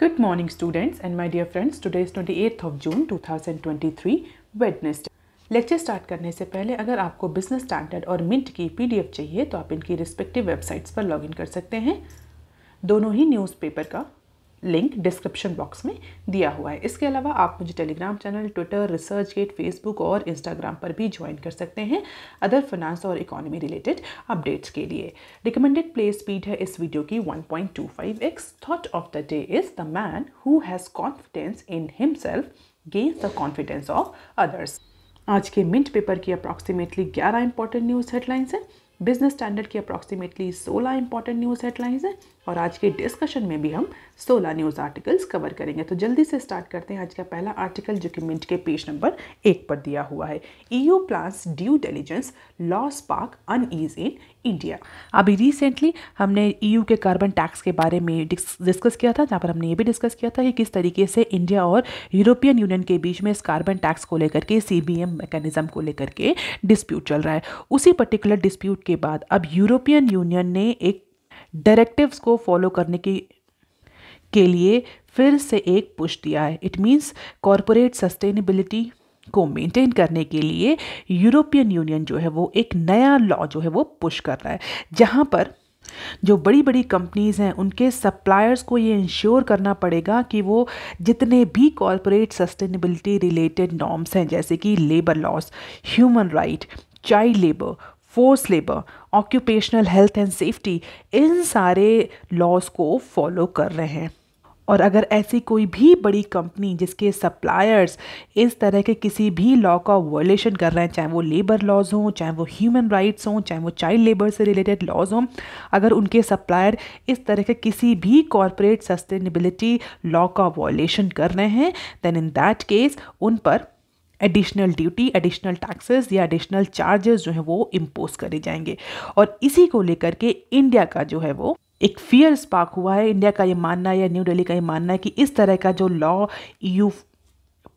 Good morning students and my dear friends today is 28th of June 2023 Wednesday lecture start करने से पहले अगर आपको बिजनेस स्टैंडर्ड और मिंट की पीडीएफ चाहिए तो आप इनकी रिस्पेक्टिव वेबसाइट्स पर लॉगिन कर सकते हैं दोनों ही न्यूज़पेपर का लिंक डिस्क्रिप्शन बॉक्स में दिया हुआ है इसके अलावा आप मुझे Telegram channel Twitter ResearchGate Facebook और इंस्टाग्राम पर भी ज्वाइन कर सकते हैं अदर फाइनेंस और इकोनॉमी रिलेटेड अपडेट्स के लिए रिकमेंडेड प्ले स्पीड है इस वीडियो की 1.25x thought of the day is the man who has confidence in himself gains the confidence of others आज के मिंट पेपर की अप्रॉक्सीमेटली 11 इंपॉर्टेंट न्यूज़ हेडलाइंस हैं Business Standard की अप्रॉक्सीमेटली 16 इंपॉर्टेंट न्यूज़ हेडलाइंस हैं और आज के डिस्कशन में भी हम 16 न्यूज़ आर्टिकल्स कवर करेंगे तो जल्दी से स्टार्ट करते हैं आज का पहला आर्टिकल जो कि मिंट के पेज नंबर एक पर दिया हुआ है EU plans due laws park unease in India अभी रिसेंटली हमने ईयू e के कार्बन टैक्स के बारे में डिस्कस किया था जहाँ पर हमने ये भी डिस्कस किया था कि किस तरीके से इंडिया और यूरोपियन यूनियन के बीच में इस कार्बन टैक्स को लेकर के सी बी एम मैकेनिज्म को लेकर के डिस्प्यूट चल रहा है उसी पर्टिकुलर डिस्प्यूट के बाद अब यूरोपियन यूनियन ने एक डायरेक्टिव्स को फॉलो करने की के लिए फिर से एक पुश दिया है इट मीन्स कॉरपोरेट सस्टेनेबिलिटी को मेंटेन करने के लिए यूरोपियन यूनियन जो है वो एक नया लॉ जो है वो पुश कर रहा है जहाँ पर जो बड़ी बड़ी कंपनीज़ हैं उनके सप्लायर्स को ये इंश्योर करना पड़ेगा कि वो जितने भी कॉरपोरेट सस्टेनेबिलिटी रिलेटेड नॉर्म्स हैं जैसे कि labour laws human right child labour force labour occupational health and safety इन सारे लॉज को फॉलो कर रहे हैं और अगर ऐसी कोई भी बड़ी कंपनी जिसके सप्लायर्स इस तरह के किसी भी लॉ का वॉयलेशन कर रहे हैं चाहे वो लेबर लॉज हों चाहे वो ह्यूमन राइट्स हों चाहे वो चाइल्ड लेबर से रिलेटेड लॉज हों अगर उनके सप्लायर इस तरह के किसी भी कॉरपोरेट सस्टेनेबिलिटी लॉ का वॉयलेशन कर रहे हैं देन इन दैट केस उन पर एडिशनल ड्यूटी एडिशनल टैक्सेस या एडिशनल चार्जेस जो है वो इम्पोज करे जाएंगे और इसी को लेकर के इंडिया का जो है वो एक फियर स्पार्क हुआ है इंडिया का ये मानना है या न्यू दिल्ली का ये मानना है कि इस तरह का जो लॉ यू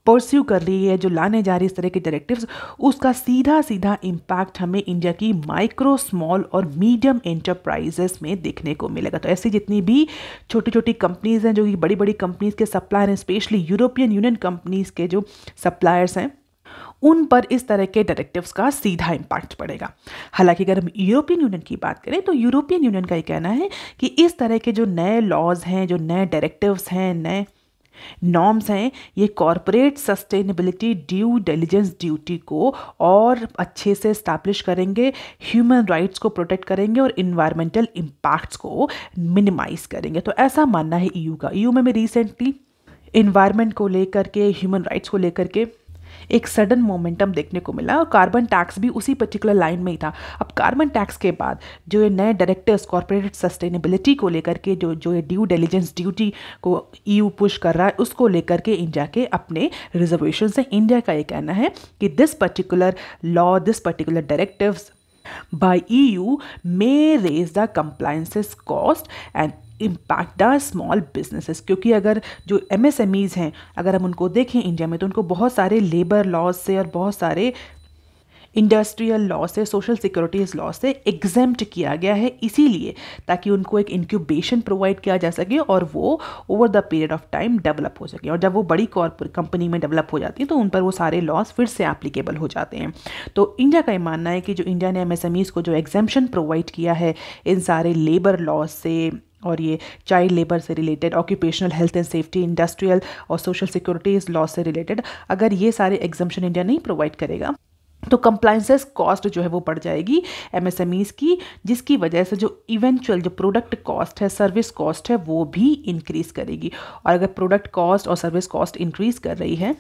परस्यू कर रही है जो लाने जा रही है इस तरह के डायरेक्टिव्स उसका सीधा सीधा इम्पैक्ट हमें इंडिया की माइक्रो स्मॉल और मीडियम एंटरप्राइजेस में देखने को मिलेगा तो ऐसी जितनी भी छोटी छोटी कंपनीज़ हैं जो कि बड़ी बड़ी कंपनीज़ के सप्लायर हैं स्पेशली यूरोपियन यूनियन कंपनीज़ के जो सप्लायर्स हैं उन पर इस तरह के डायरेक्टिव्स का सीधा इम्पैक्ट पड़ेगा हालांकि अगर हम यूरोपियन यूनियन की बात करें तो यूरोपियन यूनियन का ये कहना है कि इस तरह के जो नए लॉज हैं जो नए डायरेक्टिव्स हैं नए नॉर्म्स हैं ये corporate sustainability due diligence duty को और अच्छे से इस्टेब्लिश करेंगे ह्यूमन राइट्स को प्रोटेक्ट करेंगे और इन्वायरमेंटल इम्पैक्ट्स को मिनिमाइज करेंगे तो ऐसा मानना है ईयू का ईयू में मैं रिसेंटली इन्वायरमेंट को लेकर के ह्यूमन राइट्स को लेकर के एक सडन मोमेंटम देखने को मिला और कार्बन टैक्स भी उसी पर्टिकुलर लाइन में ही था अब कार्बन टैक्स के बाद जो ये नए डायरेक्टर्स कॉरपोरेट सस्टेनेबिलिटी को लेकर के जो जो ये ड्यू डेलीजेंस ड्यूटी को ईयू e पुश कर रहा है उसको लेकर के इंडिया के अपने रिजर्वेशन से इंडिया का ये कहना है कि this particular law this particular by by EU may raise the compliances cost and impact the small businesses क्योंकि अगर जो एम एस एम ईज़ हैं अगर हम उनको देखें इंडिया में तो उनको बहुत सारे लेबर लॉज से और बहुत सारे इंडस्ट्रियल लॉ से सोशल सिक्योरिटीज लॉ से एग्जेम्प्ट किया गया है इसीलिए ताकि उनको एक इंक्यूबेशन प्रोवाइड किया जा सके और वो over the period of time develop हो सके और जब वो बड़ी कॉर्पोरेट कंपनी में डेवलप हो जाती है तो उन पर वो सारे लॉस फिर से एप्लीकेबल हो जाते हैं तो इंडिया का ये मानना है कि जो इंडिया ने एम को जो एग्जेम्पन प्रोवाइड किया है इन सारे लेबर लॉज से और ये चाइल्ड लेबर से related occupational health and safety industrial और सोशल सिक्योरिटीज लॉ से रिलेटेड अगर ये सारे एग्जामेशन इंडिया नहीं प्रोवाइड करेगा तो कंप्लाइंसेस कॉस्ट जो है वो बढ़ जाएगी एमएसएमईज की जिसकी वजह से जो इवेंचुअल जो प्रोडक्ट कॉस्ट है सर्विस कॉस्ट है वो भी इंक्रीज़ करेगी और अगर प्रोडक्ट कॉस्ट और सर्विस कॉस्ट इंक्रीज़ कर रही है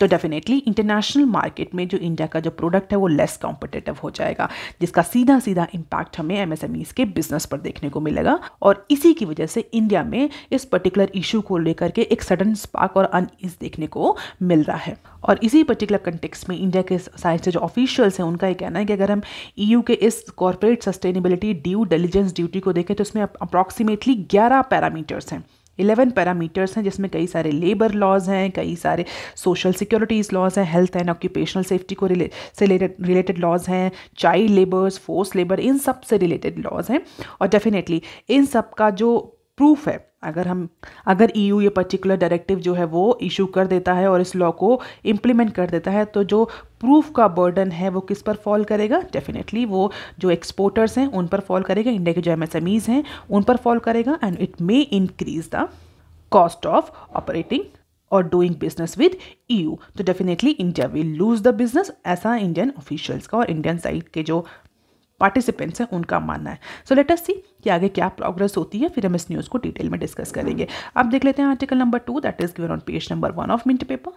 तो डेफिनेटली इंटरनेशनल मार्केट में जो इंडिया का जो प्रोडक्ट है वो लेस कॉम्पिटेटिव हो जाएगा जिसका सीधा सीधा इम्पैक्ट हमें एम के बिजनेस पर देखने को मिलेगा और इसी की वजह से इंडिया में इस पर्टिकुलर इशू को लेकर के एक सडन स्पार्क और अनईज देखने को मिल रहा है और इसी पर्टिकुलर कंटेक्स में इंडिया के साइड से जो ऑफिशियल्स हैं उनका ये कहना है कि अगर हम ईयू e के इस corporate sustainability due diligence duty को देखें तो उसमें अप्रॉक्सीमेटली ग्यारह पैरामीटर्स हैं इलेवन पैरामीटर्स हैं जिसमें कई सारे लेबर लॉज हैं कई सारे सोशल सिक्योरिटीज़ लॉज हैं हेल्थ एंड ऑक्यूपेशनल सेफ्टी को रिले से रिलेटेड लॉज हैं चाइल्ड लेबर्स फोर्स लेबर इन सब से रिलेटेड लॉज हैं और डेफिनेटली इन सब का जो प्रूफ है अगर हम अगर ईयू e ये पर्टिकुलर डायरेक्टिव जो है वो इशू कर देता है और इस लॉ को इम्प्लीमेंट कर देता है तो जो प्रूफ का बर्डन है वो किस पर फॉल करेगा डेफिनेटली वो जो एक्सपोर्टर्स हैं उन पर फॉल करेगा इंडिया के जो एम हैं उन पर फॉल करेगा and it may increase the cost of operating और डूइंग बिजनेस विद यू तो definitely India will lose the business ऐसा इंडियन ऑफिशियल्स का और इंडियन साइड के जो पार्टिसिपेंट्स हैं उनका मानना है सो लेट अस सी कि आगे क्या प्रोग्रेस होती है फिर हम इस न्यूज़ को डिटेल में डिस्कस करेंगे अब देख लेते हैं article number two that is given on page number one of Mint paper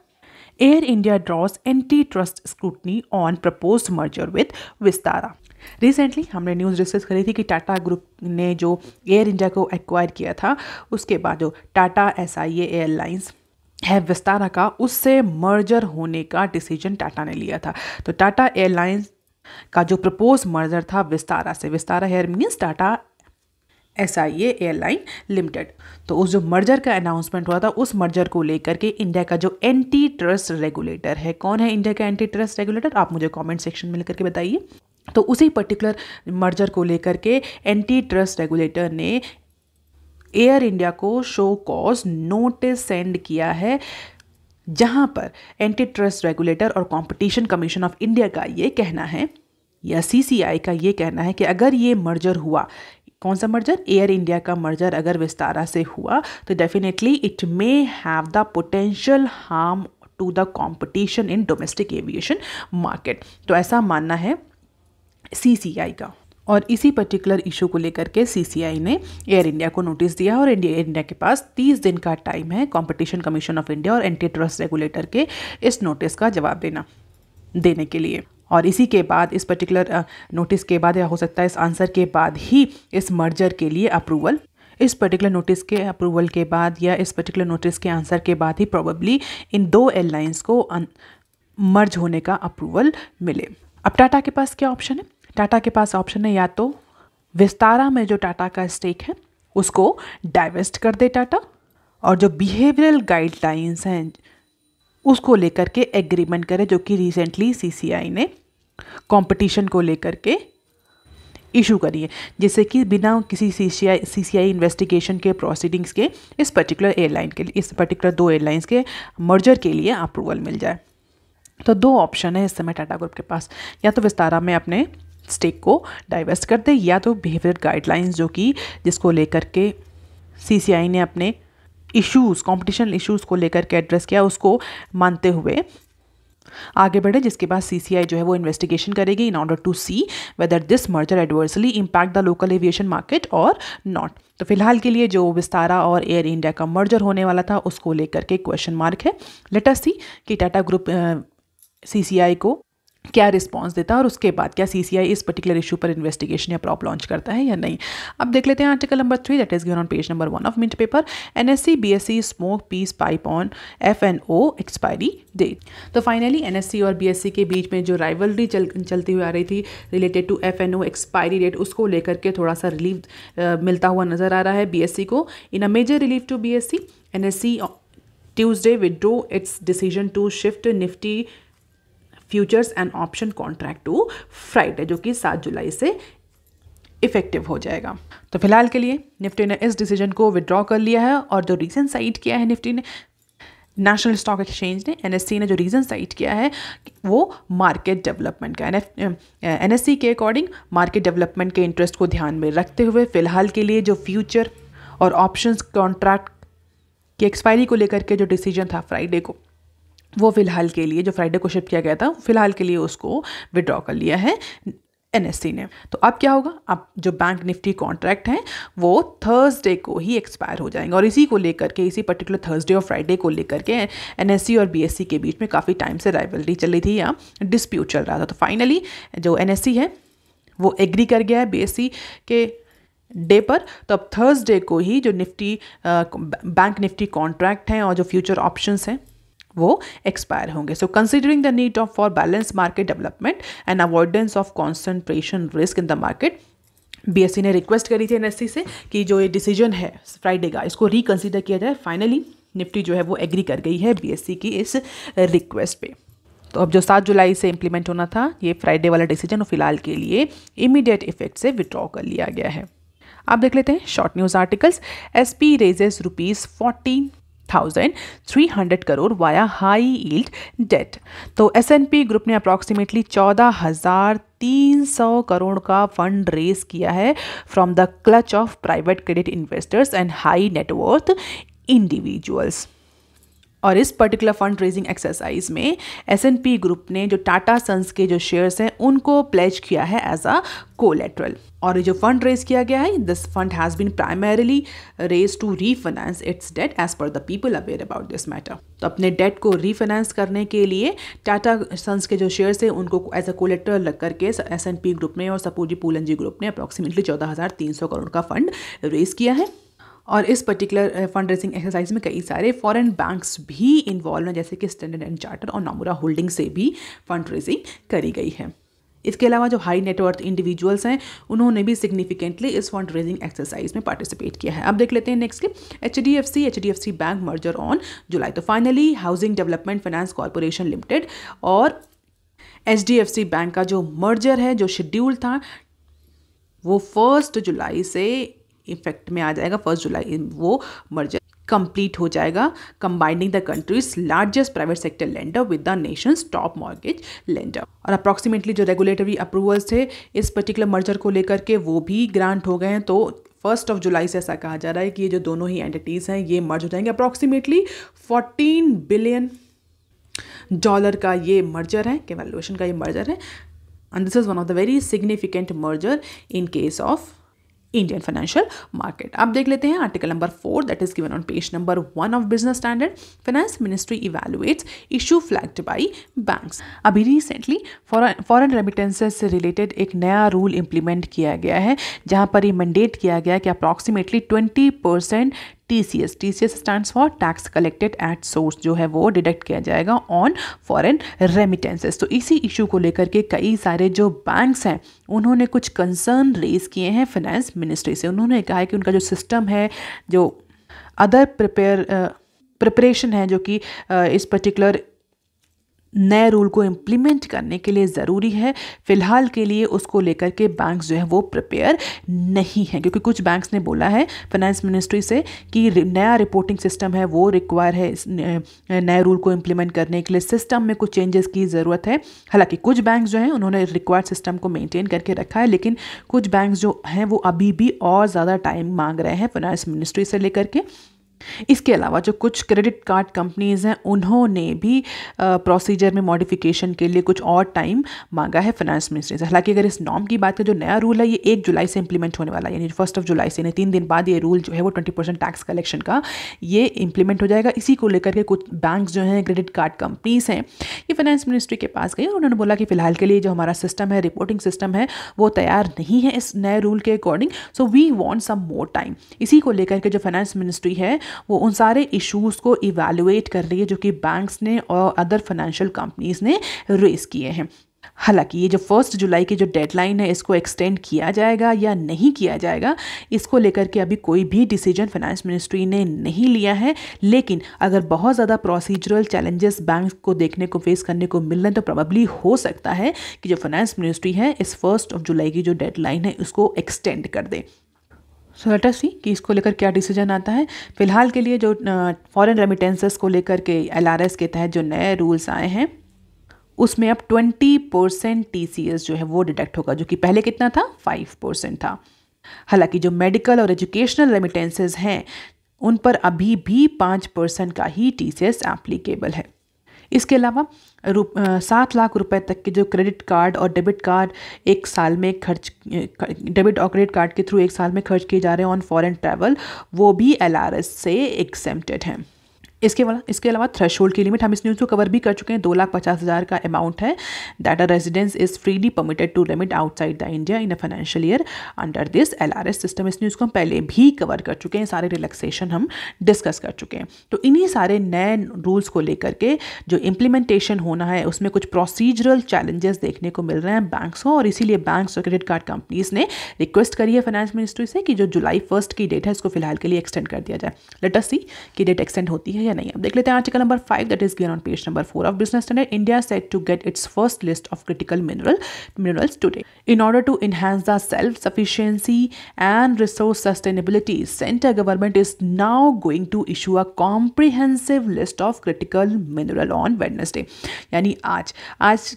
Air India draws anti trust scrutiny on propose merger with Vistara recently हमने न्यूज़ डिस्कस करी थी कि टाटा ग्रुप ने जो एयर इंडिया को एक्वायर किया था उसके बाद जो टाटा एस आई एयरलाइंस है विस्तारा का उससे मर्जर होने का डिसीजन टाटा ने लिया था तो टाटा एयरलाइंस का जो प्रपोज मर्जर था विस्तारा से Vistara here means Tata S I A airline limited तो उस जो मर्जर का अनाउंसमेंट हुआ था उस मर्जर को लेकर के इंडिया का जो एंटी ट्रस्ट रेगुलेटर है कौन है इंडिया का एंटी ट्रस्ट रेगुलेटर आप मुझे कमेंट सेक्शन में लेकर के बताइए तो उसी पर्टिकुलर मर्जर को लेकर के एंटी ट्रस्ट रेगुलेटर ने एयर इंडिया को शो कॉज नोटिस सेंड किया है जहां पर एंटी ट्रस्ट रेगुलेटर और कंपटीशन कमीशन ऑफ इंडिया का ये कहना है या सीसीआई का ये कहना है कि अगर ये मर्जर हुआ कौन सा मर्जर एयर इंडिया का मर्जर अगर विस्तारा से हुआ तो definitely it may have the potential harm to the competition in domestic aviation market तो ऐसा मानना है सी का और इसी पर्टिकुलर इशू को लेकर के सीसीआई ने एयर इंडिया को नोटिस दिया और एयर इंडिया के पास 30 दिन का टाइम है कंपटीशन कमीशन ऑफ इंडिया और एंटी ट्रस्ट रेगुलेटर के इस नोटिस का जवाब देना देने के लिए और इसी के बाद इस पर्टिकुलर नोटिस के बाद या हो सकता है इस आंसर के बाद ही इस मर्जर के लिए अप्रूवल इस पर्टिकुलर नोटिस के अप्रूवल के बाद या इस पर्टिकुलर नोटिस के आंसर के बाद ही प्रॉबली इन दो एयरलाइंस को मर्ज होने का अप्रूवल मिले अब टाटा के पास क्या ऑप्शन है टाटा के पास ऑप्शन है या तो विस्तारा में जो टाटा का स्टेक है उसको डाइवेस्ट कर दे टाटा और जो बिहेवियरल गाइडलाइंस हैं उसको लेकर के एग्रीमेंट करे जो कि रिसेंटली सीसीआई ने कंपटीशन को लेकर के इशू करी है जैसे कि बिना किसी सी सी आई सी सी आई इन्वेस्टिगेशन के प्रोसीडिंग्स के इस पर्टिकुलर एयरलाइन के लिए इस पर्टिकुलर दो एयरलाइंस के मर्जर के लिए अप्रूवल मिल जाए तो दो ऑप्शन है इस समय टाटा ग्रुप के पास या तो विस्तारा में अपने स्टेक को डाइवर्स कर दे या तो बिहेवियर गाइडलाइंस जो कि जिसको लेकर के सीसीआई ने अपने इश्यूज कॉम्पिटिशन इश्यूज को लेकर के एड्रेस किया उसको मानते हुए आगे बढ़े जिसके बाद सीसीआई जो है वो इन्वेस्टिगेशन करेगी in order to see whether this merger adversely impact the local aviation market और नॉट तो फिलहाल के लिए जो विस्तारा और एयर इंडिया का मर्जर होने वाला था उसको लेकर के क्वेश्चन मार्क है लेटर सी कि टाटा ग्रुप सीसीआई को क्या रिस्पॉन्स देता है और उसके बाद क्या आई इस पर्टिकुलर इशू पर इन्वेस्टिगेशन या प्रॉप लॉन्च करता है या नहीं अब देख लेते हैं article number three that is given on page number one of Mint paper N S C B S C smoke peace pipe on F N O expiry date तो फाइनली एन एस सी और B S सी के बीच में जो rivalry चल चलती हुई आ रही थी related to F N O expiry date उसको लेकर के थोड़ा सा रिलीफ मिलता हुआ नजर आ रहा है बी एस सी को in a major relief to B S C N S C Tuesday withdrew its decision to shift Nifty futures and option contract to Friday जो कि सात जुलाई से इफेक्टिव हो जाएगा तो फिलहाल के लिए निफ्टी ने इस डिसीजन को विड्रॉ कर लिया है और जो रीजन साइड किया है निफ्टी ने नेशनल स्टॉक एक्सचेंज ने एन ने जो रीज़न साइट किया है वो मार्केट डेवलपमेंट का एन एफ के अकॉर्डिंग मार्केट डेवलपमेंट के इंटरेस्ट को ध्यान में रखते हुए फिलहाल के लिए जो फ्यूचर और ऑप्शंस कॉन्ट्रैक्ट की एक्सपायरी को लेकर के जो डिसीजन था फ्राइडे को वो फ़िलहाल के लिए जो फ्राइडे को शिफ्ट किया गया था फ़िलहाल के लिए उसको विड्रॉ कर लिया है एन ने तो अब क्या होगा अब जो बैंक निफ्टी कॉन्ट्रैक्ट हैं वो थर्सडे को ही एक्सपायर हो जाएंगे और इसी को लेकर के इसी पर्टिकुलर थर्सडे और फ्राइडे को लेकर के एन और बी e के बीच में काफ़ी टाइम से राइवलरी चल रही थी या डिस्प्यूट चल रहा था तो फाइनली जो एन है वो एग्री कर गया है बी e के डे पर तो अब थर्सडे को ही जो निफ्टी बैंक निफ्टी कॉन्ट्रैक्ट हैं और जो फ्यूचर ऑप्शंस हैं वो एक्सपायर होंगे so considering the need of for balance market development and avoidance of concentration risk in the market B ने रिक्वेस्ट करी थी एनएससी से कि जो ये डिसीजन है फ्राइडे का इसको रिकन्सिडर किया जाए फाइनली निफ्टी जो है वो एग्री कर गई है बी की इस रिक्वेस्ट पे तो अब जो सात जुलाई से इम्प्लीमेंट होना था ये फ्राइडे वाला डिसीजन फिलहाल के लिए इमीडिएट इफेक्ट से विड्रॉ कर लिया गया है आप देख लेते हैं short news articles S P raises rupees fourteen thousand crore via high yield debt तो एस एन पी ग्रुप ने अप्रॉक्सीमेटली चौदह हज़ार तीन सौ करोड़ का फंड रेज किया है from the clutch of private credit investors and high net worth individuals और इस पर्टिकुलर फंड रेजिंग एक्सरसाइज में एस एन पी ग्रुप ने जो टाटा सन्स के जो शेयर्स हैं उनको प्लेज किया है एज अ कोलेट्रल और ये जो फंड रेज किया गया है this fund has been primarily raise to refinance its debt as per the people aware about this matter तो अपने डेट को रीफाइनेंस करने के लिए टाटा सन्स के जो शेयर्स हैं उनको एज अ कोलेट्रल लग करके एस एन पी ग्रुप ने और सपोजी पूलन जी ग्रुप ने अप्रॉक्सीमेटली चौदह हजार तीन सौ करोड़ का फंड रेज किया है और इस पर्टिकुलर फंड रेजिंग एक्सरसाइज में कई सारे फॉरेन बैंक्स भी इन्वॉल्व हैं जैसे कि स्टैंडर्ड एंड चार्टर और नामूरा होल्डिंग से भी फंड रेजिंग करी गई है इसके अलावा जो हाई नेटवर्थ इंडिविजुअल्स हैं उन्होंने भी सिग्निफिकेंटली इस फंड रेजिंग एक्सरसाइज में पार्टिसिपेट किया है अब देख लेते हैं नेक्स्ट के H D F C H D F C bank merger on July तो finally housing development finance corporation limited और H D F C bank का जो मर्जर है जो शेड्यूल था वो फर्स्ट जुलाई से इफेक्ट में आ जाएगा फर्स्ट जुलाई वो मर्जर कंप्लीट हो जाएगा combining the country's largest private sector lender with the nation top mortgage lender और अप्रॉक्सीमेटली जो रेगुलेटरी अप्रूवल्स थे इस पर्टिकुलर मर्जर को लेकर के वो भी ग्रांट हो गए हैं तो फर्स्ट ऑफ जुलाई से ऐसा कहा जा रहा है कि ये जो दोनों ही एंटिटीज़ हैं ये मर्ज हो जाएंगे अप्रॉक्सीमेटली फोर्टीन बिलियन डॉलर का ये मर्जर है के का ये मर्जर है and this is one of the very significant merger in case of Indian financial market आप देख लेते हैं article number four that is given on page number one of Business Standard finance ministry evaluates issue flagged by banks अभी recently foreign remittances से रिलेटेड एक नया rule implement किया गया है जहां पर ये मैंडेट किया गया कि approximately twenty percent T C S T C S stand for tax collected at source जो है वो डिडक्ट किया जाएगा ऑन फॉरेन रेमिटेंसेस तो इसी इशू को लेकर के कई सारे जो बैंक्स हैं उन्होंने कुछ कंसर्न रेज किए हैं फाइनेंस मिनिस्ट्री से उन्होंने कहा है कि उनका जो सिस्टम है जो अदर प्रिपेयर प्रिपरेशन है जो कि इस पर्टिकुलर नए रूल को इम्प्लीमेंट करने के लिए ज़रूरी है फ़िलहाल के लिए उसको लेकर के बैंक्स जो है वो प्रिपेयर नहीं हैं क्योंकि कुछ बैंक्स ने बोला है फाइनेंस मिनिस्ट्री से कि नया रिपोर्टिंग सिस्टम है वो रिक्वायर है नए रूल को इम्प्लीमेंट करने के लिए सिस्टम में कुछ चेंजेस की ज़रूरत है हालांकि कुछ बैंक जो हैं उन्होंने रिक्वायर्ड सिस्टम को मेनटेन करके रखा है लेकिन कुछ बैंक जो हैं वो अभी भी और ज़्यादा टाइम मांग रहे हैं फाइनेंस मिनिस्ट्री से लेकर के इसके अलावा जो कुछ क्रेडिट कार्ड कंपनीज़ हैं उन्होंने भी प्रोसीजर में मॉडिफिकेशन के लिए कुछ और टाइम मांगा है फाइनेंस मिनिस्ट्री से हालांकि अगर इस नॉर्म की बात करें जो नया रूल है ये एक जुलाई से इंप्लीमेंट होने वाला है यानी फर्स्ट ऑफ जुलाई से यानी तीन दिन बाद ये रूल जो है वो ट्वेंटी परसेंट टैक्स कलेक्शन का ये इंप्लीमेंट हो जाएगा इसी को लेकर के कुछ बैंक जो हैं क्रेडिट कार्ड कंपनीज़ हैं ये फाइनेंस मिनिस्ट्री के पास गई और उन्होंने बोला कि फिलहाल के लिए जो हमारा सिस्टम है रिपोर्टिंग सिस्टम है वो तैयार नहीं है इस नए रूल के according so we want some more time इसी को लेकर के जो फाइनेंस मिनिस्ट्री है वो उन सारे इशूज़ को इवेलुएट कर रही है जो कि बैंक्स ने और अदर फाइनेंशियल कंपनीज़ ने रेस किए हैं हालांकि ये जो फर्स्ट जुलाई की जो डेडलाइन है इसको एक्सटेंड किया जाएगा या नहीं किया जाएगा इसको लेकर के अभी कोई भी डिसीजन फाइनेंस मिनिस्ट्री ने नहीं लिया है लेकिन अगर बहुत ज़्यादा प्रोसीजरल चैलेंजेस बैंक को देखने को फेस करने को मिल रहे हैं तो प्रॉब्ली हो सकता है कि जो फाइनेंस मिनिस्ट्री है इस फर्स्ट ऑफ जुलाई की जो डेडलाइन है उसको एक्सटेंड कर दे सो लेट अस सी कि इसको लेकर क्या डिसीजन आता है फिलहाल के लिए जो फॉरेन रेमिटेंसेस को लेकर के एल के तहत जो नए रूल्स आए हैं उसमें अब 20 परसेंट टी जो है वो डिटेक्ट होगा जो कि पहले कितना था 5 परसेंट था हालांकि जो मेडिकल और एजुकेशनल रेमिटेंसेज हैं उन पर अभी भी 5 परसेंट का ही टी एप्लीकेबल है इसके अलावा रुप सात लाख रुपए तक के जो क्रेडिट कार्ड और डेबिट कार्ड एक साल में खर्च डेबिट और क्रेडिट कार्ड के थ्रू एक साल में खर्च किए जा रहे हैं ऑन फॉरेन ट्रैवल वो भी एल से एक्सेम्प्टेड हैं इसके वाला इसके अलावा थ्रेश की लिमिट हम इस न्यूज़ को कवर भी कर चुके हैं दो लाख पचास हज़ार का अमाउंट है that a residence is freely permitted to limit outside the India in a financial year under this L R S system इस न्यूज़ को हम पहले भी कवर कर चुके हैं सारे रिलैक्सेशन हम डिस्कस कर चुके हैं तो इन्हीं सारे नए रूल्स को लेकर के जो इम्प्लीमेंटेशन होना है उसमें कुछ प्रोसीजरल चैलेंजेस देखने को मिल रहे हैं बैंक्स को और इसीलिए बैंक्स और क्रेडिट कार्ड कंपनीज ने रिक्वेस्ट करी है फाइनेंस मिनिस्ट्री से कि जो जुलाई फर्स्ट की डेट है इसको फिलहाल के लिए एक्सटेंड कर दिया जाए लेटर सी की डेट एक्सटेंड होती है या नहीं अब देख लेते हैं article number five that is given on page number four of Business Standard India set to get its first list of critical mineral minerals today in order to enhance the self sufficiency and resource sustainability centre government is now going to issue a comprehensive list of critical mineral on Wednesday यानी आज आज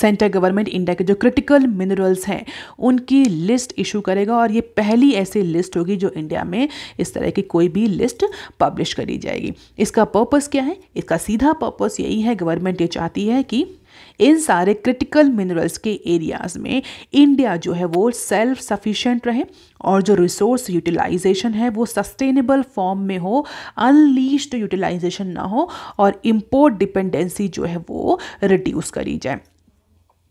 central government India के जो critical minerals हैं उनकी list issue करेगा और ये पहली ऐसी लिस्ट होगी जो इंडिया में इस तरह की कोई भी लिस्ट पब्लिश करी जाएगी इसका पर्पस क्या है इसका सीधा पर्पस यही है गवर्नमेंट ये चाहती है कि इन सारे क्रिटिकल मिनरल्स के एरियाज़ में इंडिया जो है वो सेल्फ सफिशिएंट रहे और जो रिसोर्स यूटिलाइजेशन है वो सस्टेनेबल फॉर्म में हो अनलीस्ड यूटिलाइजेशन ना हो और इम्पोर्ट डिपेंडेंसी जो है वो रिड्यूस करी जाए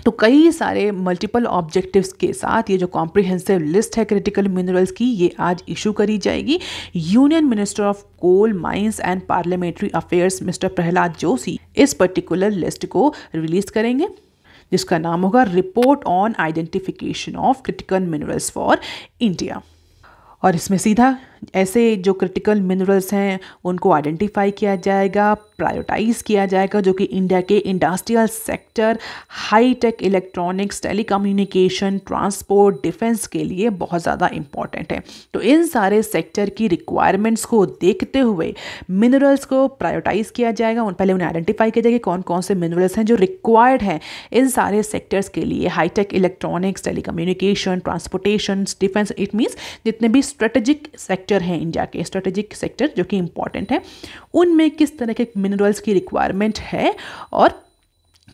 तो कई सारे मल्टीपल ऑब्जेक्टिव्स के साथ ये जो कॉम्प्रिहेंसिव लिस्ट है क्रिटिकल मिनरल्स की ये आज इशू करी जाएगी union minister of coal mines and parliamentary affairs mister Prahlad Joshi इस पर्टिकुलर लिस्ट को रिलीज करेंगे जिसका नाम होगा report on identification of critical minerals for India और इसमें सीधा ऐसे जो क्रिटिकल मिनरल्स हैं उनको आइडेंटिफाई किया जाएगा प्रायोटाइज किया जाएगा जो कि इंडिया के industrial sector high tech electronics tele transport defence के लिए बहुत ज़्यादा इंपॉर्टेंट है तो इन सारे सेक्टर की रिक्वायरमेंट्स को देखते हुए मिनरल्स को प्रायोटाइज किया जाएगा उन पहले उन्हें आइडेंटिफाई किया जाएगा कौन कौन से मिनरल्स हैं जो रिक्वायर्ड हैं इन सारे सेक्टर्स के लिए hi tech electronics tele transportation defence it means जितने भी स्ट्रेटेजिक सेक्टर सेक्टर हैं इंडिया के स्ट्रेटेजिक सेक्टर जो कि इंपॉर्टेंट है उनमें किस तरह के मिनरल्स की रिक्वायरमेंट है और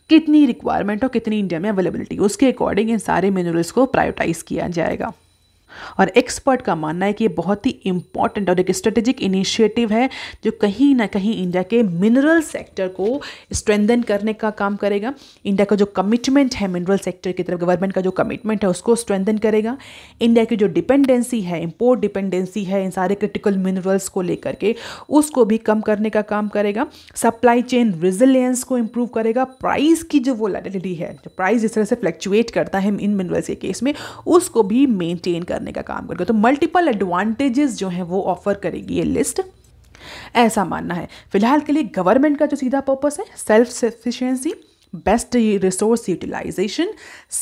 कितनी रिक्वायरमेंट और कितनी इंडिया में अवेलेबिलिटी उसके अकॉर्डिंग इन सारे मिनरल्स को प्रायोटाइज किया जाएगा और एक्सपर्ट का मानना है कि ये बहुत ही इम्पॉर्टेंट और एक स्ट्रेटेजिक इनिशिएटिव है जो कहीं ना कहीं इंडिया के मिनरल सेक्टर को स्ट्रेंथन करने का काम करेगा इंडिया का जो कमिटमेंट है मिनरल सेक्टर की तरफ गवर्नमेंट का जो कमिटमेंट है उसको स्ट्रेंथन करेगा इंडिया की जो डिपेंडेंसी है इम्पोर्ट डिपेंडेंसी है इन सारे क्रिटिकल मिनरल्स को लेकर के उसको भी कम करने का काम करेगा सप्लाई चेन रिजिलियंस को इम्प्रूव करेगा प्राइस की जो वो वोलाटिलिटी है जो प्राइस जिस तरह से फ्लैक्चुएट करता है इन मिनरल्स के केस में उसको भी मेनटेन कर करने का काम करेगा तो मल्टीपल एडवांटेजेस जो हैं वो ऑफर करेगी ये लिस्ट ऐसा मानना है फिलहाल के लिए गवर्नमेंट का जो सीधा पर्पस है self sufficiency best resource utilization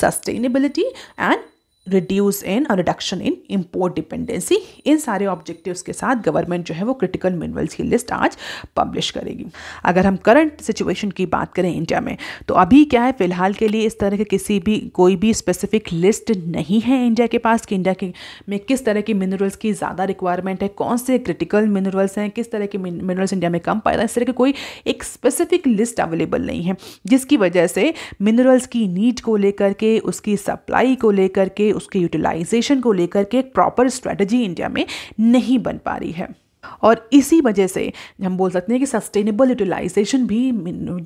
sustainability and reduce in और रिडक्शन इन इम्पोर्ट डिपेंडेंसी इन सारे ऑब्जेक्टिव्स के साथ गवर्नमेंट जो है वो क्रिटिकल मिनरल्स की लिस्ट आज पब्लिश करेगी अगर हम करंट सिचुएशन की बात करें इंडिया में तो अभी क्या है फिलहाल के लिए इस तरह के किसी भी कोई भी स्पेसिफिक लिस्ट नहीं है इंडिया के पास कि इंडिया के में किस तरह के मिनरल्स की ज़्यादा रिक्वायरमेंट है कौन से क्रिटिकल मिनरल्स हैं किस तरह के मिनरल्स इंडिया में कम पाए इस तरह की कोई एक स्पेसिफिक लिस्ट अवेलेबल नहीं है जिसकी वजह से मिनरल्स की नीड को लेकर के उसकी सप्लाई को लेकर के उसके यूटिलाइजेशन को लेकर के एक प्रॉपर स्ट्रेटजी इंडिया में नहीं बन पा रही है और इसी वजह से हम बोल सकते हैं कि सस्टेनेबल यूटिलाइजेशन भी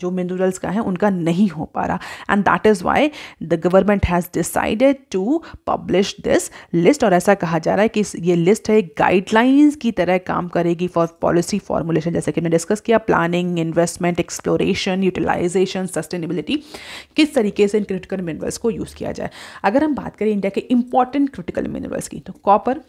जो मिनरल्स का है उनका नहीं हो पा रहा and that is why the government has decided to publish this list और ऐसा कहा जा रहा है कि ये लिस्ट है गाइडलाइंस की तरह काम करेगी फॉर पॉलिसी फॉर्मुलेशन जैसे कि हमने डिस्कस किया planning investment exploration utilization sustainability किस तरीके से इन क्रिटिकल मिनरल्स को यूज़ किया जाए अगर हम बात करें इंडिया के इंपॉर्टेंट क्रिटिकल मिनरल्स की तो कॉपर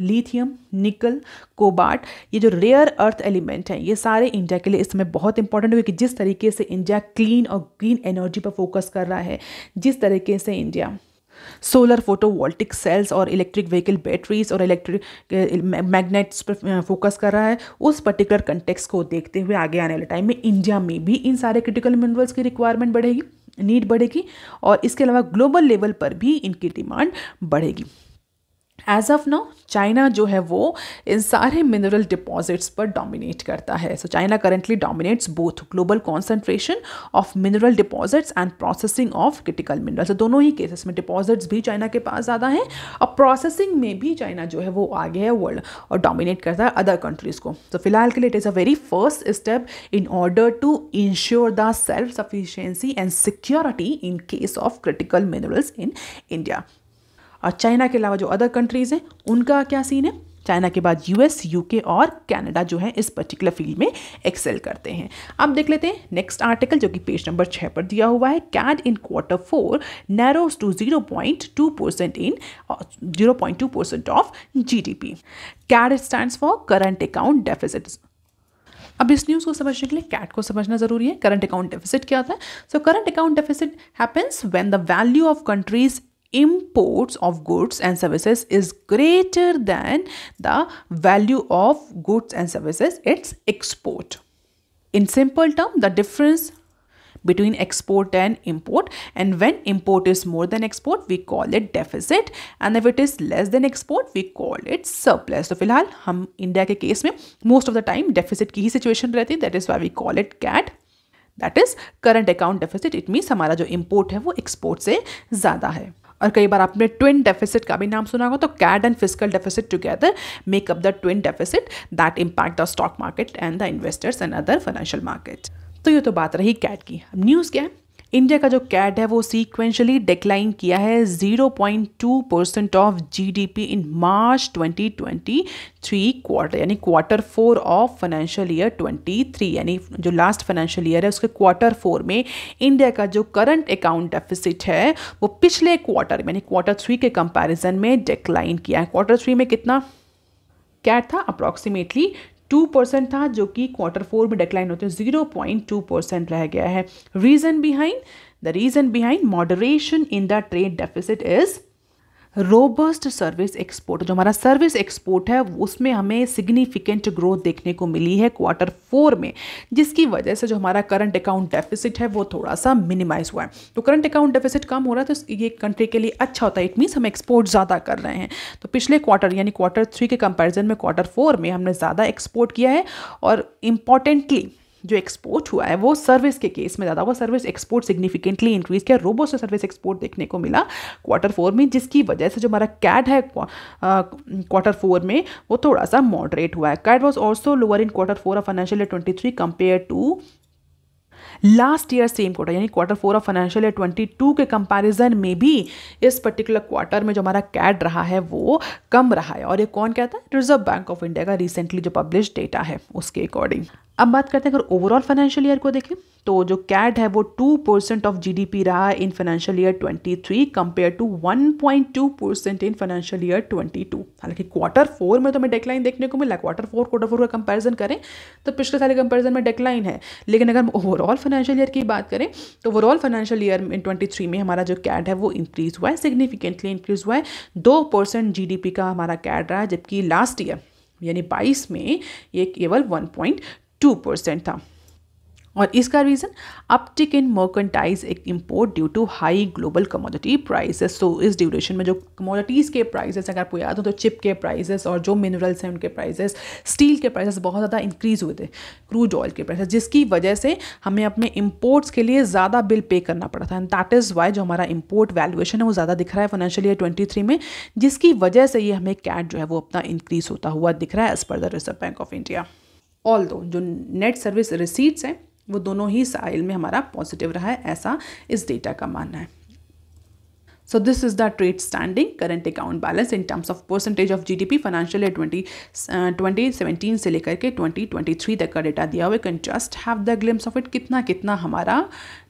लिथियम निकल कोबाल्ट ये जो रेयर अर्थ एलिमेंट हैं ये सारे इंडिया के लिए इस समय बहुत इंपॉर्टेंट हुए कि जिस तरीके से इंडिया क्लीन और ग्रीन एनर्जी पर फोकस कर रहा है जिस तरीके से इंडिया सोलर फोटोवोल्टिक सेल्स और इलेक्ट्रिक व्हीकल बैटरीज और इलेक्ट्रिक मैग्नेट्स eh, पर फोकस eh, कर रहा है उस पर्टिकुलर कंटेक्स को देखते हुए आगे आने वाले टाइम में इंडिया में भी इन सारे क्रिटिकल मिनरल्स की रिक्वायरमेंट बढ़ेगी नीड बढ़ेगी और इसके अलावा ग्लोबल लेवल पर भी इनकी डिमांड बढ़ेगी एज ऑफ नाउ चाइना जो है वो इन सारे मिनरल डिपॉजिट्स पर डोमिनेट करता है so China currently dominates both global concentration of mineral deposits and processing of critical minerals दोनों ही केसेस में डिपॉजिट्स भी चाइना के पास ज़्यादा हैं और प्रोसेसिंग में भी चाइना जो है वो आगे है वर्ल्ड और डोमिनेट करता है अदर कंट्रीज़ को तो so, फिलहाल के लिए it is a very first step in order to ensure the self sufficiency and security in case of critical minerals in India और चाइना के अलावा जो अदर कंट्रीज़ हैं उनका क्या सीन है चाइना के बाद यूएस यूके और कनाडा जो है इस पर्टिकुलर फील्ड में एक्सेल करते हैं अब देख लेते हैं नेक्स्ट आर्टिकल जो कि पेज नंबर छः पर दिया हुआ है CAD in quarter four narrows to zero point two percent in zero point two percent of G D P CAD stand for current account deficit अब इस न्यूज़ को समझने के लिए कैट को समझना जरूरी है करंट अकाउंट डेफिसिट क्या होता है so current account deficit happens when the value of countries imports of goods and services is greater than the value of goods and services its export in simple term the difference between export and import and when import is more than export we call it deficit and if it is less than export we call it surplus So, फिलहाल हम India के case में most of the time deficit की ही situation रहती है that is why we call it CAD that is current account deficit it हमारा जो import है वो से ज़्यादा है और कई बार आपने ट्विन डेफिसिट का भी नाम सुना होगा तो CAD and physical deficit together make up the twin deficit that impact the stock market and the investors and other financial market तो ये तो बात रही कैट की अब न्यूज़ क्या है इंडिया का जो कैट है वो सीक्वेंशली डिक्लाइन किया है 0.2 percent of GDP in March 2023 quarter यानी quarter four of financial year 23 यानी जो लास्ट फाइनेंशियल ईयर है उसके क्वार्टर फोर में इंडिया का जो करंट अकाउंट डेफिसिट है वो पिछले क्वार्टर यानी क्वार्टर थ्री के कंपेरिजन में डिक्लाइन किया है क्वार्टर थ्री में कितना कैट था अप्रॉक्सीमेटली टू परसेंट था जो कि क्वार्टर फोर में डिक्लाइन होते हैं जीरो पॉइंट टू परसेंट रह गया है reason behind the reason behind moderation in the trade deficit is robust service export जो हमारा सर्विस एक्सपोर्ट है उसमें हमें सिग्निफिकेंट ग्रोथ देखने को मिली है क्वार्टर फोर में जिसकी वजह से जो हमारा करंट अकाउंट डेफिसिट है वो थोड़ा सा मिनिमाइज हुआ है तो करंट अकाउंट डेफिसिट कम हो रहा है तो ये कंट्री के लिए अच्छा होता है इट मीन्स हम एक्सपोर्ट ज़्यादा कर रहे हैं तो पिछले क्वार्टर यानी क्वार्टर थ्री के कंपेरिजन में क्वार्टर फोर में हमने ज़्यादा एक्सपोर्ट किया है और इम्पॉर्टेंटली जो एक्सपोर्ट हुआ है वो सर्विस के केस में ज़्यादा वो सर्विस एक्सपोर्ट सिग्निफिकेंटली इंक्रीज किया रोबो से सर्विस एक्सपोर्ट देखने को मिला क्वार्टर फोर में जिसकी वजह से जो हमारा कैड है क्वार्टर फोर में वो थोड़ा सा मॉडरेट हुआ है CAD was also lower in quarter four of financial twenty three compare to last year same quarter यानी quarter four of financial year twenty two के कंपैरिजन में भी इस पर्टिकुलर क्वार्टर में जो हमारा कैड रहा है वो कम रहा है और ये कौन कहता है रिजर्व बैंक ऑफ इंडिया का रिसेंटली जो पब्लिश डेटा है उसके अकॉर्डिंग अब बात करते हैं अगर ओवरऑल फाइनेंशियल ईयर को देखें तो जो कैट है वो टू परसेंट ऑफ जीडीपी रहा है in financial year 23 compare to 1.2 percent in financial year 22 हालांकि क्वार्टर फोर में तो हमें डेक्लाइन देखने को मिला क्वार्टर फोर क्वार्टर फोर का कंपैरिजन करें तो पिछले साल के कंपैरिजन में डेक्लाइन है लेकिन अगर हम ओवरऑल फाइनेंशियल ईयर की बात करें तो overall financial year in twenty में हमारा जो कैट है वो इंक्रीज हुआ है सिग्निफिकेंटली इंक्रीज हुआ है दो परसेंट का हमारा कैट रहा है जबकि लास्ट ईयर यानी 22 में ये केवल 1.2 टू परसेंट था और इसका रीज़न अपटिक इन एक import due to high global commodity prices तो इस ड्यूरेशन में जो कमोडिटीज़ के प्राइसेस अगर आपको याद हो तो चिप के प्राइसेस और जो मिनरल्स हैं उनके प्राइसेस स्टील के प्राइसेस बहुत ज़्यादा इंक्रीज़ हुए थे क्रूड ऑयल के प्राइसेस जिसकी वजह से हमें अपने इम्पोर्ट्स के लिए ज़्यादा बिल पे करना पड़ा था एंड दैट इज़ वाई जो हमारा इम्पोर्ट वैल्यूएशन है वो ज़्यादा दिख रहा है फाइनेंशियल ईयर ट्वेंटी में जिसकी वजह से ये हमें कैट जो है वो अपना इंक्रीज़ होता हुआ दिख रहा है as per the Reserve Bank of India although जो नेट सर्विस रिसीट्स हैं वो दोनों ही साइल में हमारा पॉजिटिव रहा है ऐसा इस डेटा का मानना है so this is the trade standing current account balance in terms of percentage of GDP financial year twenty twenty 2017 से लेकर के ट्वेंटी ट्वेंटी थ्री तक का डेटा दिया हुआ can just have the glimpse of it कितना कितना हमारा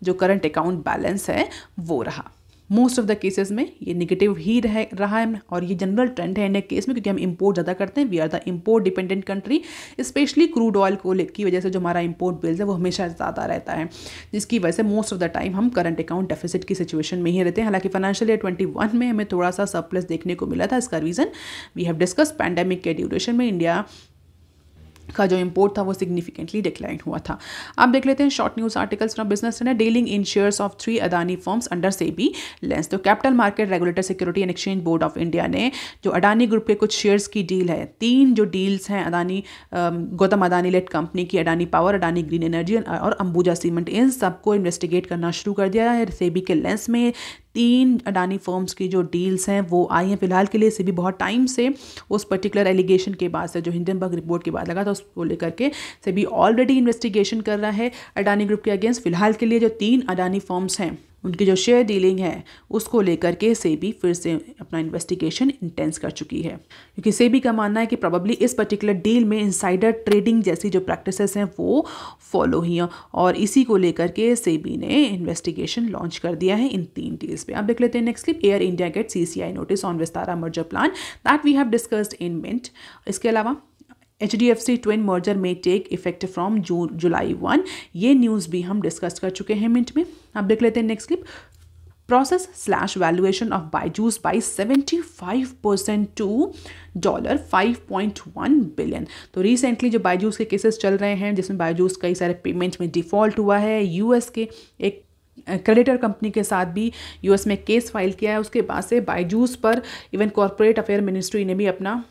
जो करंट अकाउंट बैलेंस है वो रहा मोस्ट ऑफ द केसेस में ये निगेटिव ही रह रहा है और ये जनरल ट्रेंड है इंडिया केस में क्योंकि हम इम्पोर्ट ज़्यादा करते हैं we are the import dependent country specially crude oil को की वजह से जो हमारा इम्पोर्ट बिल्स है वो हमेशा ज़्यादा रहता है जिसकी वजह से मोस्ट ऑफ द टाइम हम करंट अकाउंट डेफिसिट की सिचुएशन में ही रहते हैं हालांकि फाइनेंशियल ईयर ट्वेंटी में हमें थोड़ा सा सरप्लस देखने को मिला था इसका reason we have discuss pandemic के ड्यूरेशन में इंडिया का जो इम्पोर्ट था वो सिग्निफिकेंटली डिक्लाइन हुआ था आप देख लेते हैं short news articles from business ने dealing in shares of three Adani firms under SEBI lens तो capital market regulator security and exchange board of India ने जो अडानी ग्रुप के कुछ शेयर्स की डील है तीन जो डील्स हैं अदानी गौतम अदानी लेट कंपनी की Adani power Adani green energy और अंबुजा सीमेंट इन सबको इन्वेस्टिगेट करना शुरू कर दिया है सेबी के लेंस में तीन अडानी फर्म्स की जो डील्स हैं वो आई हैं फिलहाल के लिए इसे भी बहुत टाइम से उस पर्टिकुलर एलिगेशन के बाद से जो हिंडनबर्ग रिपोर्ट के बाद लगा था उसको लेकर के सभी ऑलरेडी इन्वेस्टिगेशन कर रहा है अडानी ग्रुप के अगेंस्ट फिलहाल के लिए जो तीन अडानी फर्म्स हैं उनकी जो शेयर डीलिंग है उसको लेकर के सेबी फिर से अपना इन्वेस्टिगेशन इंटेंस कर चुकी है क्योंकि सेबी का मानना है कि प्रॉब्ली इस पर्टिकुलर डील में इंसाइडर ट्रेडिंग जैसी जो प्रैक्टिसेस हैं वो फॉलो ही हैं और इसी को लेकर के सेबी ने इन्वेस्टिगेशन लॉन्च कर दिया है इन तीन डील्स पे आप देख लेते हैं next clip Air India get C notice on Vistara merger plan that we have discussed in Mint इसके अलावा H D F C twin merger में take effect from June July one ये न्यूज़ भी हम डिस्कस कर चुके हैं मिनट में अब देख लेते हैं next clip Prosus slash valuation of Byju's by seventy five percent to dollar five point one billion तो रिसेंटली जो बाईजूस के केसेस चल रहे हैं जिसमें बाईजूस कई सारे पेमेंट में डिफॉल्ट हुआ है यूएस के एक क्रेडिटर कंपनी के साथ भी यूएस में केस फाइल किया है उसके बाद से बाईजूस पर इवन कॉरपोरेट अफेयर मिनिस्ट्री ने भी अपना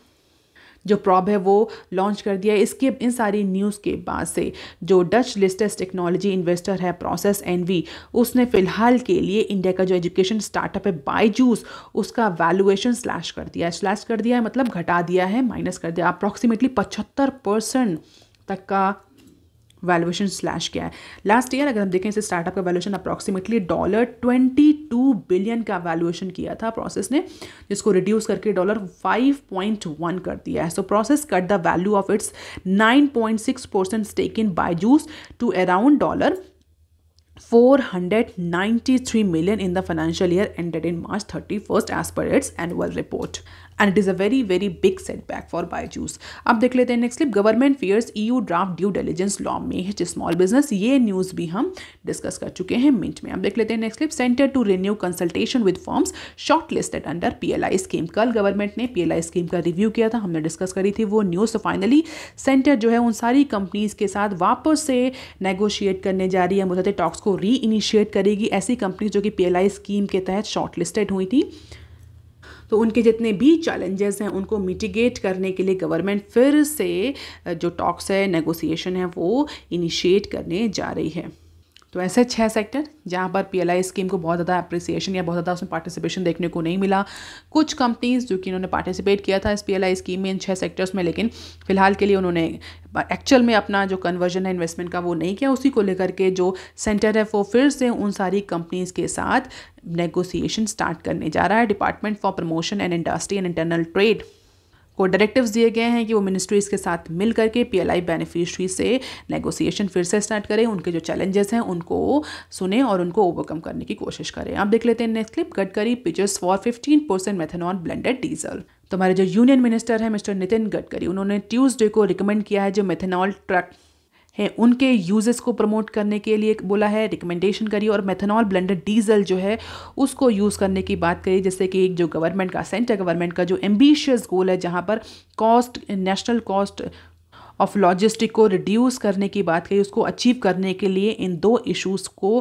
जो प्रॉब है वो लॉन्च कर दिया है इसके इन सारी न्यूज़ के बाद से जो डच लिस्टेस टेक्नोलॉजी इन्वेस्टर है प्रोसेस एन उसने फिलहाल के लिए इंडिया का जो एजुकेशन स्टार्टअप है बाईजूस उसका वैल्यूएशन स्लैश कर दिया है स्लैश कर दिया है मतलब घटा दिया है माइनस कर दिया अप्रॉक्सीमेटली पचहत्तर परसेंट तक का वैल्यूएशन स्लैश किया है लास्ट ईयर अगर हम देखें इसे स्टार्टअप का valuation approximately dollar twenty two billion का वैल्यूएशन किया था प्रोसेस ने जिसको रिड्यूस करके डॉलर फाइव पॉइंट वन कर दिया है so Prosus cut the value of its nine point six percent stake in Byju's to around dollar 493 in the financial year ended in March thirty 31st as per its annual report and it is a very very big setback for Byju's अब देख लेते हैं next clip government fears EU draft due diligence law में hit small business ये news भी हम discuss कर चुके हैं मिंट में अब देख लेते हैं next clip centre to renew consultation with firms shortlisted under P L I scheme कल गवर्नमेंट ने पी एल आई स्कीम का रिव्यू किया था हमने डिस्कस करी थी वो न्यूज़ तो फाइनली सेंटर जो है उन सारी कंपनीज़ के साथ वापस से नेगोशिएट करने जा रही है मुझे टॉक्स को री इनिशिएट करेगी ऐसी कंपनी जो कि पी एल आई स्कीम के तहत शॉर्ट लिस्टेड हुई थी तो उनके जितने भी चैलेंजेस हैं उनको मिटिगेट करने के लिए गवर्नमेंट फिर से जो टॉक्स है नेगोसिएशन है वो इनिशिएट करने जा रही है तो ऐसे छः सेक्टर जहाँ पर पीएलआई स्कीम को बहुत ज़्यादा अप्रिसिएशन या बहुत ज़्यादा उसमें पार्टिसिपेशन देखने को नहीं मिला कुछ कंपनीज जो कि इन्होंने पार्टिसिपेट किया था इस पीएलआई स्कीम में इन छः सेक्टर्स में लेकिन फिलहाल के लिए उन्होंने एक्चुअल में अपना जो कन्वर्जन है इन्वेस्टमेंट का वो नहीं किया उसी को लेकर के जो सेंटर है वो फिर से उन सारी कंपनीज़ के साथ नेगोसिएशन स्टार्ट करने जा रहा है department for promotion and industry and internal trade को डायरेक्टिव्स दिए गए हैं कि वो मिनिस्ट्रीज़ के साथ मिल करके आई बेनिफिशरी से नेगोसिएशन फिर से स्टार्ट करें उनके जो चैलेंजेस हैं उनको सुने और उनको ओवरकम करने की कोशिश करें आप देख लेते हैं next clip Gadkari pitches for fifteen percent methanol blended diesel तो हमारे जो यूनियन मिनिस्टर हैं मिस्टर नितिन गडकरी उन्होंने ट्यूसडे को रिकमेंड किया है जो मेथेनॉल ट्रक हैं उनके यूजेस को प्रमोट करने के लिए बोला है रिकमेंडेशन करी और मेथनॉल ब्लेंडेड डीजल जो है उसको यूज़ करने की बात करी जैसे कि एक जो गवर्नमेंट का सेंटर गवर्नमेंट का जो एम्बिशियस गोल है जहाँ पर cost national cost of logistic को रिड्यूस करने की बात कही उसको अचीव करने के लिए इन दो इशूज़ को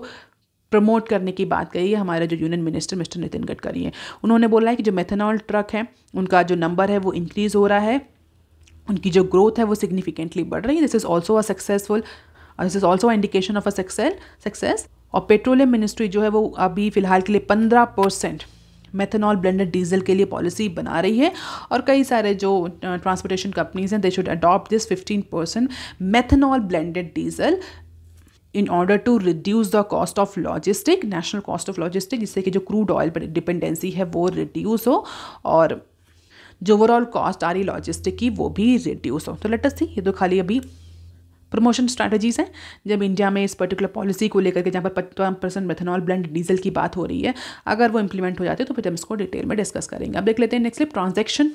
प्रमोट करने की बात कही है हमारे जो union minister mister Nitin Gadkari हैं उन्होंने बोला है कि जो मेथनॉल ट्रक है उनका जो नंबर है वो इंक्रीज़ हो रहा है उनकी जो ग्रोथ है वो सिग्निफिकेंटली बढ़ रही है this is also a successful this is also indication of a success success और पेट्रोलियम मिनिस्ट्री जो है वो अभी फ़िलहाल के लिए पंद्रह परसेंट मेथनॉल ब्लेंडेड डीजल के लिए पॉलिसी बना रही है और कई सारे जो ट्रांसपोर्टेशन uh, कंपनीज हैं they should adopt this fifteen percent methanol blended diesel in order to reduce the cost of logistic national cost of logistic जिससे कि जो क्रूड ऑयल पर डिपेंडेंसी है वो रिड्यूस हो और जो ओवरऑल कॉस्ट आ रही लॉजिस्टिक की वो भी रिड्यूस हो तो लेटस थी ये तो खाली अभी प्रमोशन स्ट्रैटेजीज़ हैं जब इंडिया में इस पर्टिकुलर पॉलिसी को लेकर के जहाँ पर पचपन परसेंट मेथनॉल ब्लेंड डीजल की बात हो रही है अगर वो इंप्लीमेंट हो जाती है तो फिर हम इसको डिटेल में डिस्कस करेंगे अब देख लेते हैं next transaction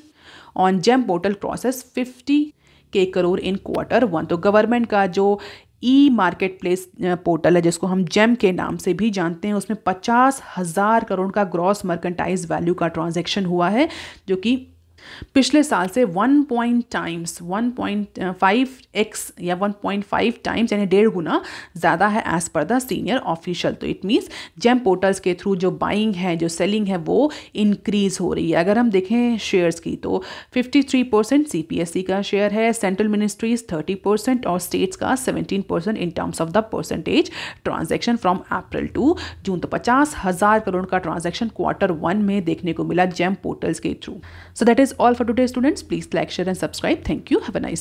on GeM portal crosses fifty K crore in quarter one तो गवर्नमेंट का जो ई मार्केट प्लेस पोर्टल है जिसको हम जेम के नाम से भी जानते हैं उसमें पचास हज़ार करोड़ का ग्रॉस मर्केंटाइज वैल्यू का ट्रांजैक्शन हुआ है जो कि पिछले साल से one point times one point five X या वन पॉइंट फाइव टाइम्स यानी डेढ़ गुना ज़्यादा है as per the senior official तो इट मीन्स जेम पोर्टल्स के थ्रू जो बाइंग है जो सेलिंग है वो इंक्रीज़ हो रही है अगर हम देखें शेयर्स की तो fifty three percent C P S C का शेयर है सेंट्रल मिनिस्ट्रीज थर्टी परसेंट और स्टेट्स का seventeen percent in terms of the percentage transaction from April to June तो पचास हज़ार करोड़ का ट्रांजेक्शन क्वार्टर वन में देखने को मिला जेम पोर्टल्स के through so that is all for today students. Please like, share and subscribe. Thank you. Have a nice day.